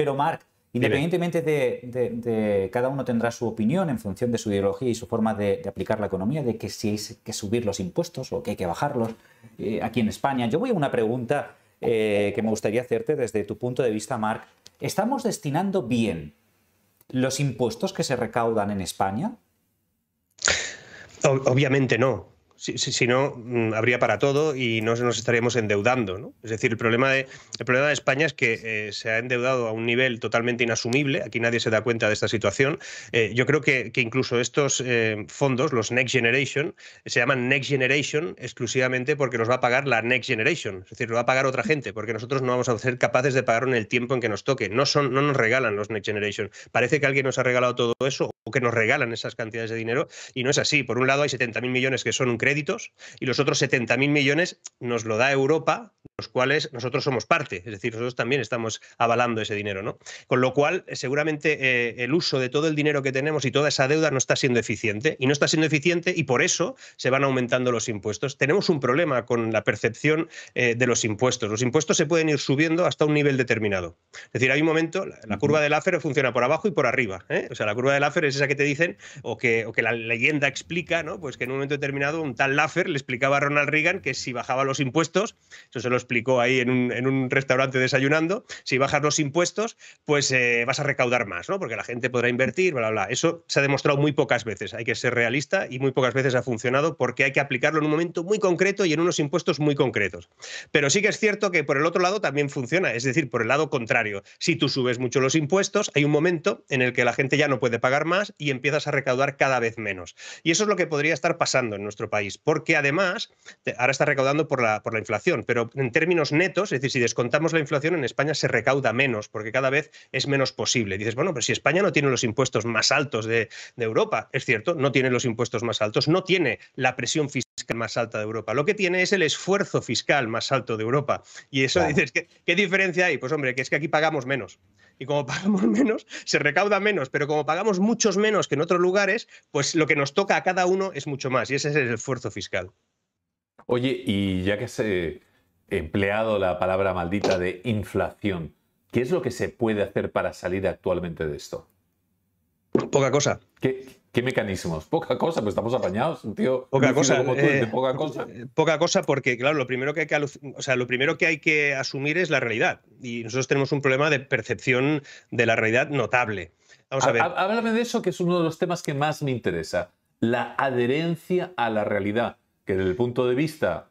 Pero Marc, independientemente de, cada uno tendrá su opinión en función de su ideología y su forma de, aplicar la economía, de que si hay que subir los impuestos o que hay que bajarlos eh, aquí en España. Yo voy a una pregunta eh, que me gustaría hacerte desde tu punto de vista, Marc. ¿Estamos destinando bien los impuestos que se recaudan en España? Obviamente no si, no, mm, habría para todo y no nos estaríamos endeudando. ¿no? Es decir, el problema, de, el problema de España es que eh, se ha endeudado a un nivel totalmente inasumible. Aquí nadie se da cuenta de esta situación. Eh, yo creo que, incluso estos eh, fondos, los Next Generation, se llaman Next Generation exclusivamente porque los va a pagar la Next Generation. Es decir, lo va a pagar otra gente porque nosotros no vamos a ser capaces de pagarlo en el tiempo en que nos toque. No, son, no nos regalan los Next Generation. Parece que alguien nos ha regalado todo eso o que nos regalan esas cantidades de dinero y no es así. Por un lado, hay 70.000 millones que son un crédito créditos y los otros 70.000 millones nos lo da Europa los cuales nosotros somos parte, es decir, nosotros también estamos avalando ese dinero, ¿no? Con lo cual, eh, seguramente eh, el uso de todo el dinero que tenemos y toda esa deuda no está siendo eficiente, y no está siendo eficiente y por eso se van aumentando los impuestos. Tenemos un problema con la percepción eh, de los impuestos. Los impuestos se pueden ir subiendo hasta un nivel determinado. Es decir, hay un momento, la, curva del AFER funciona por abajo y por arriba, o sea, la curva del AFER es esa que te dicen o que, que la leyenda explica, ¿no? Pues que en un momento determinado un tal Laffer le explicaba a Ronald Reagan que si bajaba los impuestos, eso se los explicó ahí en un, restaurante desayunando, si bajas los impuestos, pues eh, vas a recaudar más, ¿no? Porque la gente podrá invertir, bla, bla, bla. Eso se ha demostrado muy pocas veces. Hay que ser realista y muy pocas veces ha funcionado porque hay que aplicarlo en un momento muy concreto y en unos impuestos muy concretos. Pero sí que es cierto que por el otro lado también funciona, es decir, por el lado contrario. Si tú subes mucho los impuestos, hay un momento en el que la gente ya no puede pagar más y empiezas a recaudar cada vez menos. Y eso es lo que podría estar pasando en nuestro país, porque además, ahora está recaudando por la, por la inflación, pero en términos netos, es decir, si descontamos la inflación, en España se recauda menos, porque cada vez es menos posible. dices, bueno, pero si España no tiene los impuestos más altos de, Europa, es cierto, no tiene los impuestos más altos, no tiene la presión fiscal más alta de Europa. Lo que tiene es el esfuerzo fiscal más alto de Europa. Y eso dices, ¿qué, ¿qué, diferencia hay? Pues hombre, que es que aquí pagamos menos. Y como pagamos menos, se recauda menos, pero como pagamos muchos menos que en otros lugares, pues lo que nos toca a cada uno es mucho más. Y ese es el esfuerzo fiscal. Oye, y ya que se empleado la palabra maldita de inflación. ¿Qué es lo que se puede hacer para salir actualmente de esto? Poca cosa. ¿Qué, mecanismos? Poca cosa, pues estamos apañados, un tío. Poca cosa, como tú, eh, poca cosa. Eh, poca cosa porque, claro, lo primero que hay que, sea, lo primero que hay que asumir es la realidad. Y nosotros tenemos un problema de percepción de la realidad notable. Vamos a ver. Háblame de eso, que es uno de los temas que más me interesa. La adherencia a la realidad que desde el punto de vista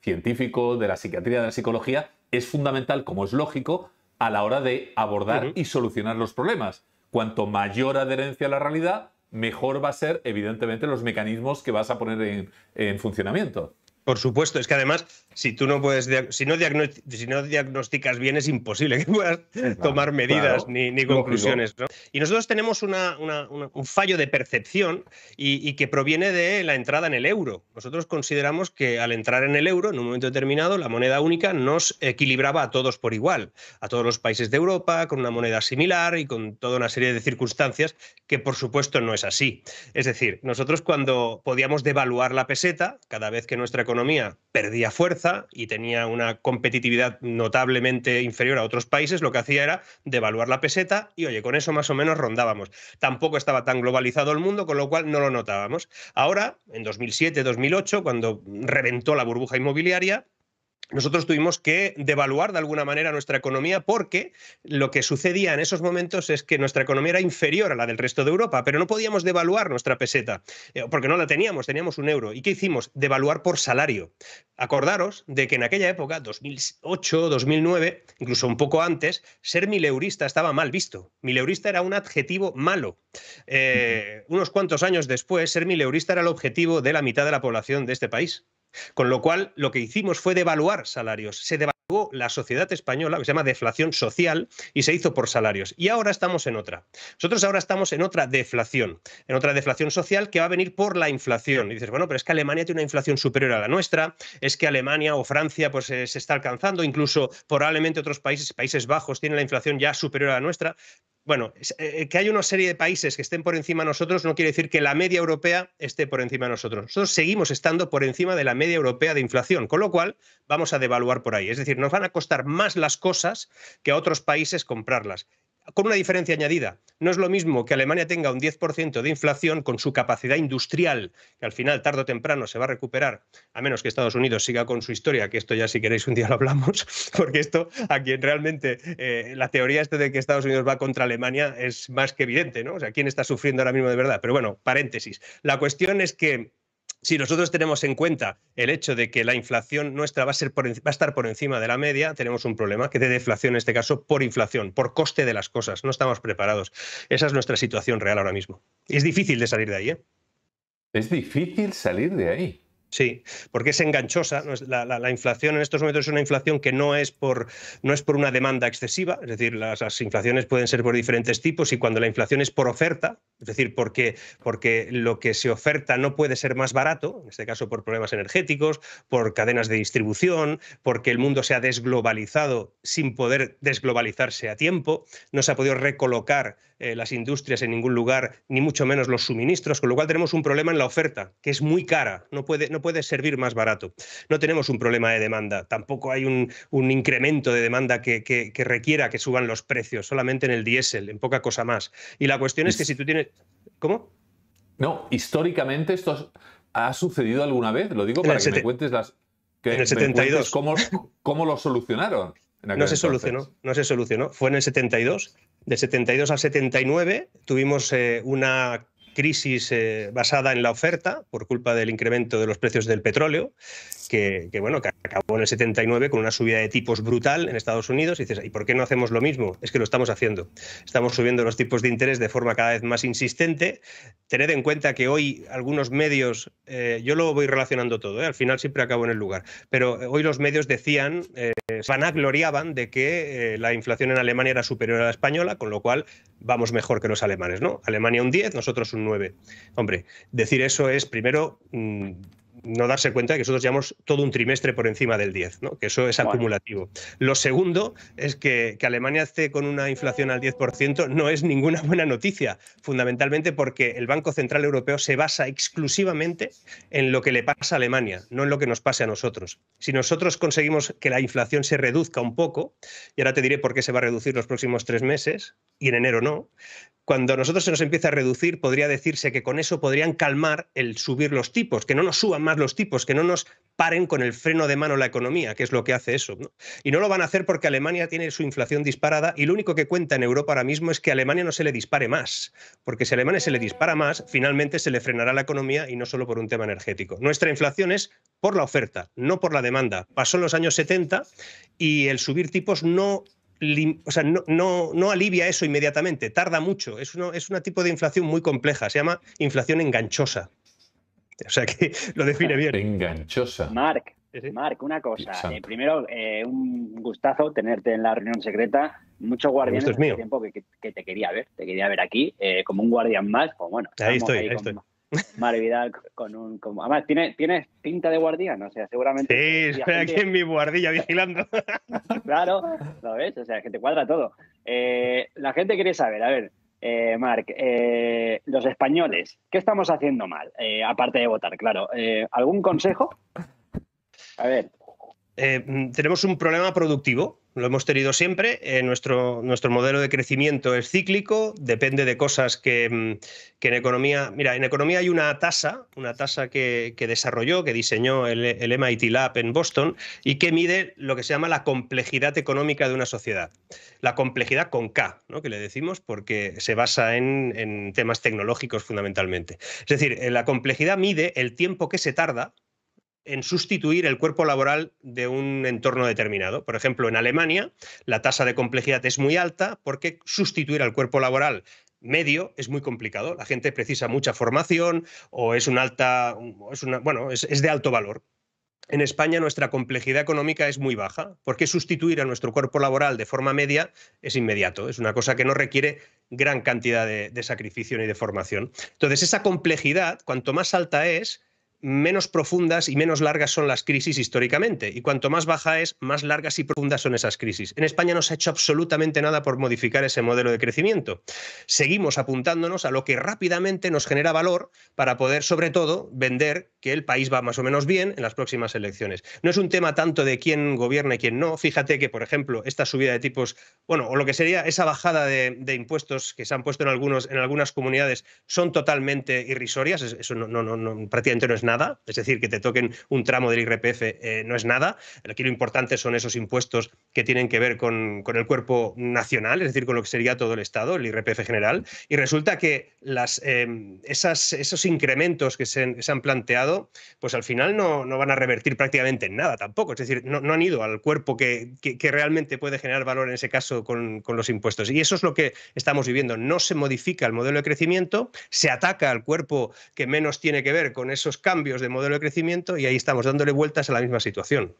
científico, de la psiquiatría, de la psicología, es fundamental, como es lógico, a la hora de abordar y solucionar los problemas. Cuanto mayor adherencia a la realidad, mejor va a ser, evidentemente, los mecanismos que vas a poner en funcionamiento. Por supuesto, es que además, si tú no puedes, si no, diagnosticas bien, es imposible que puedas tomar medidas ni, conclusiones. Y nosotros tenemos un fallo de percepción y, y, que proviene de la entrada en el euro. Nosotros consideramos que al entrar en el euro, en un momento determinado, la moneda única nos equilibraba a todos por igual, a todos los países de Europa, con una moneda similar y con toda una serie de circunstancias que, por supuesto, no es así. Es decir, nosotros cuando podíamos devaluar la peseta, cada vez que nuestra economía economía perdía fuerza y tenía una competitividad notablemente inferior a otros países, lo que hacía era devaluar la peseta y, oye, con eso más o menos rondábamos. Tampoco estaba tan globalizado el mundo, con lo cual no lo notábamos. Ahora, en 2007-2008, cuando reventó la burbuja inmobiliaria, nosotros tuvimos que devaluar de alguna manera nuestra economía porque lo que sucedía en esos momentos es que nuestra economía era inferior a la del resto de Europa, pero no podíamos devaluar nuestra peseta, eh, porque no la teníamos, teníamos un euro. ¿Y qué hicimos? Devaluar por salario. Acordaros de que en aquella época, 2008, 2009, incluso un poco antes, ser mileurista estaba mal visto. Mileurista era un adjetivo malo. Eh, unos cuantos años después, ser mileurista era el objetivo de la mitad de la población de este país. Con lo cual, lo que hicimos fue devaluar salarios la sociedad española, que se llama deflación social, y se hizo por salarios. Y ahora estamos en otra. Nosotros ahora estamos en otra deflación, en otra deflación social que va a venir por la inflación. Y dices, bueno, pero es que Alemania tiene una inflación superior a la nuestra, es que Alemania o Francia pues, eh, se está alcanzando, incluso probablemente otros países, Países Bajos, tienen la inflación ya superior a la nuestra bueno, eh, eh, que hay una serie de países que estén por encima de nosotros no quiere decir que la media europea esté por encima de nosotros. Nosotros seguimos estando por encima de la media europea de inflación, con lo cual vamos a devaluar por ahí. Es decir, nos van a costar más las cosas que a otros países comprarlas con una diferencia añadida. No es lo mismo que Alemania tenga un 10% de inflación con su capacidad industrial, que al final, tarde o temprano, se va a recuperar, a menos que Estados Unidos siga con su historia, que esto ya si queréis un día lo hablamos, porque esto a quien realmente eh, la teoría este de que Estados Unidos va contra Alemania es más que evidente, ¿no? O sea, ¿quién está sufriendo ahora mismo de verdad? Pero bueno, paréntesis. La cuestión es que si nosotros tenemos en cuenta el hecho de que la inflación nuestra va a, estar por encima de la media, tenemos un problema que de deflación en este caso por inflación, por coste de las cosas. No estamos preparados. Esa es nuestra situación real ahora mismo. Es difícil de salir de ahí. ¿eh? Es difícil salir de ahí. Sí, porque es enganchosa. La, inflación en estos momentos es una inflación que no es por, no es por una demanda excesiva, es decir, las, inflaciones pueden ser por diferentes tipos y cuando la inflación es por oferta, es decir, porque, porque lo que se oferta no puede ser más barato, en este caso por problemas energéticos, por cadenas de distribución, porque el mundo se ha desglobalizado sin poder desglobalizarse a tiempo, no se ha podido recolocar eh, las industrias en ningún lugar, ni mucho menos los suministros, con lo cual tenemos un problema en la oferta, que es muy cara, no puede puede servir más barato. No tenemos un problema de demanda, tampoco hay un, incremento de demanda que, requiera que suban los precios, solamente en el diésel, en poca cosa más. Y la cuestión es que si tú tienes... ¿Cómo? No, históricamente esto ha sucedido alguna vez, lo digo para que me cuentes las... Que en el 72. Cómo, ¿Cómo lo solucionaron? No se solucionó, no se solucionó. Fue en el 72. de 72 al 79 tuvimos eh, una crisis eh, basada en la oferta por culpa del incremento de los precios del petróleo, que, bueno, que acabó en el 79 con una subida de tipos brutal en Estados Unidos. Y dices, ¿y por qué no hacemos lo mismo? Es que lo estamos haciendo. Estamos subiendo los tipos de interés de forma cada vez más insistente. Tened en cuenta que hoy algunos medios, eh, yo lo voy relacionando todo, eh, al final siempre acabo en el lugar, pero hoy los medios decían, vanagloriaban de que la inflación en Alemania era superior a la española, con lo cual vamos mejor que los alemanes, ¿no? Alemania un 10, nosotros un 9. Hombre, decir eso es primero... Mm, no darse cuenta de que nosotros llevamos todo un trimestre por encima del 10, ¿no? que eso es acumulativo. Lo segundo es que, que Alemania esté con una inflación al 10% no es ninguna buena noticia, fundamentalmente porque el Banco Central Europeo se basa exclusivamente en lo que le pasa a Alemania, no en lo que nos pase a nosotros. Si nosotros conseguimos que la inflación se reduzca un poco, y ahora te diré por qué se va a reducir los próximos tres meses, y en enero no, cuando a nosotros se nos empieza a reducir, podría decirse que con eso podrían calmar el subir los tipos, que no nos suban más los tipos, que no nos paren con el freno de mano la economía, que es lo que hace eso. Y no lo van a hacer porque Alemania tiene su inflación disparada y lo único que cuenta en Europa ahora mismo es que a Alemania no se le dispare más, porque si a Alemania se le dispara más, finalmente se le frenará la economía y no solo por un tema energético. Nuestra inflación es por la oferta, no por la demanda. Pasó en los años 70 y el subir tipos no no, no, alivia eso inmediatamente, tarda mucho. Es, es un tipo de inflación muy compleja, se llama inflación enganchosa. O sea que lo define bien. Enganchosa. Mark, Mark, una cosa. Eh, primero, eh, un gustazo tenerte en la reunión secreta. Mucho guardián es tiempo que, te quería ver. Te quería ver aquí eh, como un guardián más. Pues bueno, ahí estoy, ahí, estoy. con un. además, ¿tienes, tienes pinta de guardián, o sea, seguramente. Sí, estoy aquí en mi guardilla vigilando. claro, lo ves, o sea, que te cuadra todo. la gente quiere saber, a ver, eh, Marc, eh, los españoles, ¿qué estamos haciendo mal? Eh, aparte de votar, claro. ¿Algún consejo? A ver. tenemos un problema productivo lo hemos tenido siempre. Eh, nuestro, nuestro modelo de crecimiento es cíclico, depende de cosas mm, que, en economía. Mira, en economía hay una tasa, una tasa que, desarrolló, que diseñó el, MIT Lab en Boston y que mide lo que se llama la complejidad económica de una sociedad. La complejidad con K, ¿no? que le decimos, porque se basa en, en temas tecnológicos fundamentalmente. Es decir, eh, la complejidad mide el tiempo que se tarda en sustituir el cuerpo laboral de un entorno determinado. Por ejemplo, en Alemania la tasa de complejidad es muy alta porque sustituir al cuerpo laboral medio es muy complicado. La gente precisa mucha formación o es un alta, bueno, es, de alto valor. En España nuestra complejidad económica es muy baja, porque sustituir a nuestro cuerpo laboral de forma media es inmediato, es una cosa que no requiere gran cantidad de, de sacrificio ni de formación. Entonces, esa complejidad, cuanto más alta es, menos profundas y menos largas son las crisis históricamente. Y cuanto más baja es, más largas y profundas son esas crisis. En España no se ha hecho absolutamente nada por modificar ese modelo de crecimiento. Seguimos apuntándonos a lo que rápidamente nos genera valor para poder, sobre todo, vender que el país va más o menos bien en las próximas elecciones. No es un tema tanto de quién gobierna y quién no. Fíjate que, por ejemplo, esta subida de tipos, bueno, o lo que sería esa bajada de, impuestos que se han puesto en, algunos, en algunas comunidades son totalmente irrisorias. Eso no, no, no, prácticamente no es nada es decir, que te toquen un tramo del IRPF eh, no es nada. Aquí lo importante son esos impuestos que tienen que ver con, con, el cuerpo nacional, es decir, con lo que sería todo el Estado, el IRPF general. Y resulta que las, em, esas, esos incrementos que se, se, han planteado, pues al final no, no, van a revertir prácticamente en nada tampoco, es decir, no, no han ido al cuerpo que, que, realmente puede generar valor en ese caso con, con los impuestos. Y eso es lo que estamos viviendo, no se modifica el modelo de crecimiento, se ataca al cuerpo que menos tiene que ver con esos cambios de modelo de crecimiento y ahí estamos dándole vueltas a la misma situación.